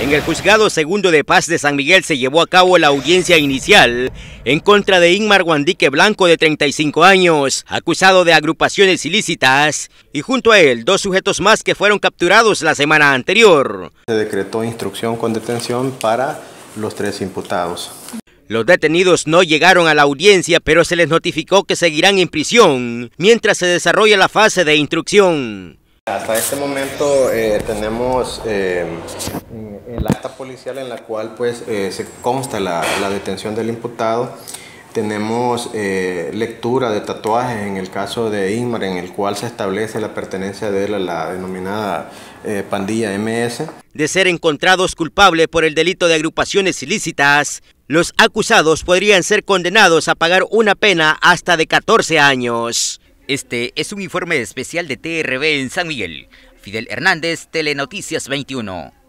En el juzgado segundo de paz de San Miguel se llevó a cabo la audiencia inicial en contra de Ingmar Guandique Blanco de 35 años, acusado de agrupaciones ilícitas, y junto a él dos sujetos más que fueron capturados la semana anterior. Se decretó instrucción con detención para los tres imputados. Los detenidos no llegaron a la audiencia, pero se les notificó que seguirán en prisión mientras se desarrolla la fase de instrucción. Hasta este momento eh, tenemos eh, eh, el acta policial en la cual pues se consta la, la, detención del imputado. Tenemos lectura de tatuajes en el caso de Imar, en el cual se establece la pertenencia de él a la denominada pandilla MS. De ser encontrados culpables por el delito de agrupaciones ilícitas, los acusados podrían ser condenados a pagar una pena hasta de 14 años. Este es un informe especial de TRB en San Miguel. Fidel Hernández, Telenoticias 21.